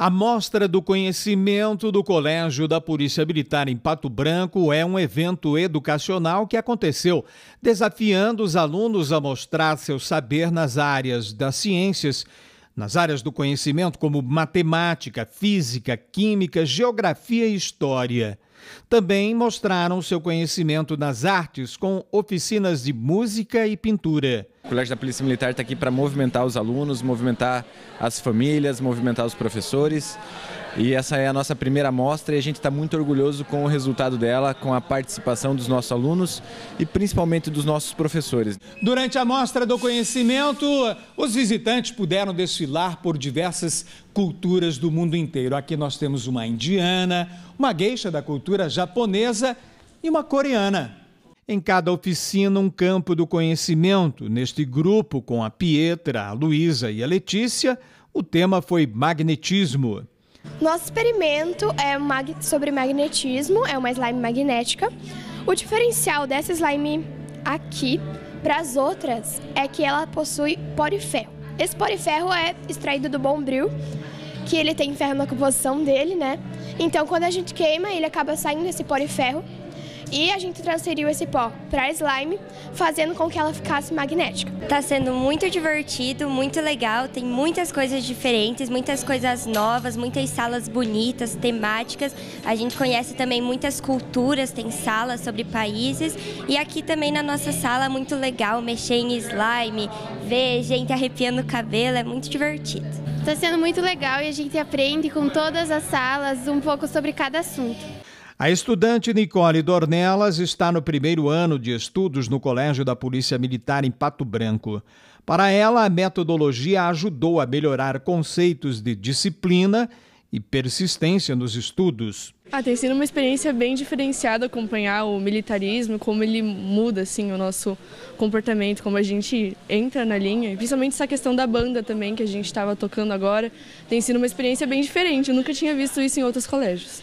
A Mostra do Conhecimento do Colégio da Polícia Militar em Pato Branco é um evento educacional que aconteceu desafiando os alunos a mostrar seu saber nas áreas das ciências, nas áreas do conhecimento como matemática, física, química, geografia e história. Também mostraram seu conhecimento nas artes com oficinas de música e pintura. O Colégio da Polícia Militar está aqui para movimentar os alunos, movimentar as famílias, movimentar os professores. E essa é a nossa primeira mostra e a gente está muito orgulhoso com o resultado dela, com a participação dos nossos alunos e principalmente dos nossos professores. Durante a mostra do conhecimento, os visitantes puderam desfilar por diversas culturas do mundo inteiro. Aqui nós temos uma indiana, uma gueixa da cultura japonesa e uma coreana. Em cada oficina, um campo do conhecimento. Neste grupo, com a Pietra, a Luísa e a Letícia, o tema foi magnetismo. Nosso experimento é sobre magnetismo, é uma slime magnética. O diferencial dessa slime aqui para as outras é que ela possui pó ferro. Esse pó ferro é extraído do bombril, que ele tem ferro na composição dele, né? Então, quando a gente queima, ele acaba saindo esse ferro. E a gente transferiu esse pó para slime, fazendo com que ela ficasse magnética. Está sendo muito divertido, muito legal, tem muitas coisas diferentes, muitas coisas novas, muitas salas bonitas, temáticas. A gente conhece também muitas culturas, tem salas sobre países. E aqui também na nossa sala muito legal mexer em slime, ver gente arrepiando o cabelo, é muito divertido. Está sendo muito legal e a gente aprende com todas as salas um pouco sobre cada assunto. A estudante Nicole Dornelas está no primeiro ano de estudos no Colégio da Polícia Militar em Pato Branco. Para ela, a metodologia ajudou a melhorar conceitos de disciplina e persistência nos estudos. Ah, tem sido uma experiência bem diferenciada acompanhar o militarismo, como ele muda assim o nosso comportamento, como a gente entra na linha, principalmente essa questão da banda também que a gente estava tocando agora, tem sido uma experiência bem diferente. Eu nunca tinha visto isso em outros colégios.